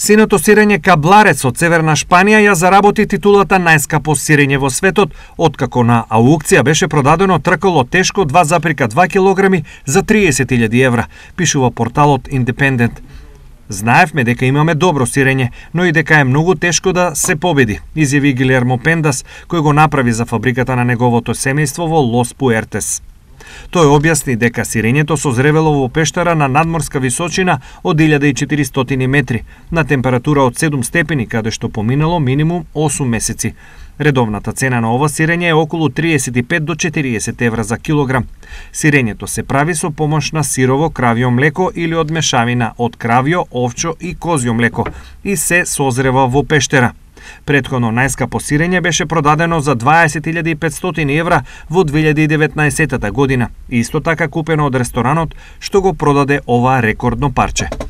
Синото сирење Кабларец од Северна Шпанија ја заработи титулата најскапо сирење во светот, откако на аукција беше продадено тркало тешко 2,2 кг за 30.000 евра, пишува порталот Independent. Знаевме дека имаме добро сирење, но и дека е многу тешко да се победи, изјави Гилермо Пендас, кој го направи за фабриката на неговото семејство во Лос Пуертес. Тој објасни дека сирењето созревело во пештара на надморска височина од 1400 метри, на температура од 7 степени, каде што поминало минимум 8 месеци. Редовната цена на ова сирење е околу 35 до 40 евра за килограм. Сирењето се прави со помош на сирово кравио млеко или од мешавина од кравио, овчо и козјо млеко и се созрева во пештера. Предходно најскапо сирење беше продадено за 20.500 евра во 2019 година, исто така купено од ресторанот што го продаде ова рекордно парче.